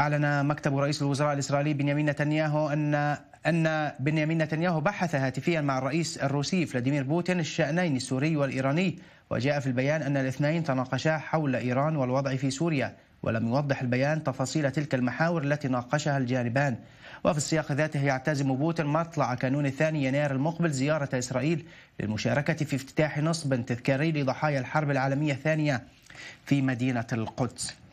أعلن مكتب رئيس الوزراء الإسرائيلي بنيامين نتنياهو أن أن بنيامين نتنياهو بحث هاتفيا مع الرئيس الروسي فلاديمير بوتين الشأنين السوري والإيراني وجاء في البيان أن الاثنين تناقشا حول إيران والوضع في سوريا ولم يوضح البيان تفاصيل تلك المحاور التي ناقشها الجانبان وفي السياق ذاته يعتزم بوتين مطلع كانون الثاني يناير المقبل زيارة إسرائيل للمشاركة في افتتاح نصب تذكاري لضحايا الحرب العالمية الثانية في مدينة القدس